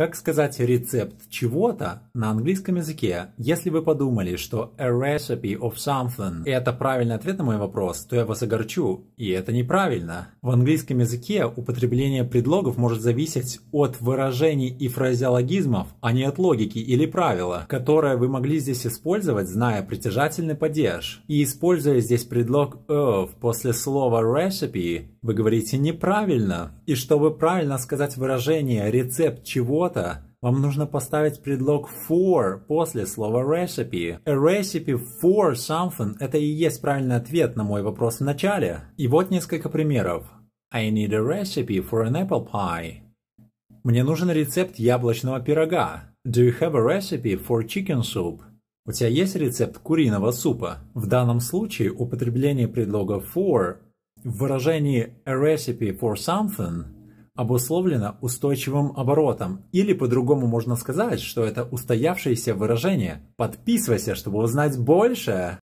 Как сказать рецепт чего-то на английском языке? Если вы подумали, что a recipe of something – это правильный ответ на мой вопрос, то я вас огорчу, и это неправильно. В английском языке употребление предлогов может зависеть от выражений и фразеологизмов, а не от логики или правила, которое вы могли здесь использовать, зная притяжательный падеж. И используя здесь предлог of после слова recipe, вы говорите неправильно. И чтобы правильно сказать выражение «рецепт чего то отчета вам нужно поставить предлог for после слова recipe. A recipe for something – это и есть правильный ответ на мой вопрос в начале. И вот несколько примеров. I need a recipe for an apple pie. Мне нужен рецепт яблочного пирога. Do you have a recipe for chicken soup? У тебя есть рецепт куриного супа? В данном случае употребление предлога for в выражении a recipe for something – обусловлено устойчивым оборотом, или по-другому можно сказать, что это устоявшееся выражение. Подписывайся, чтобы узнать больше!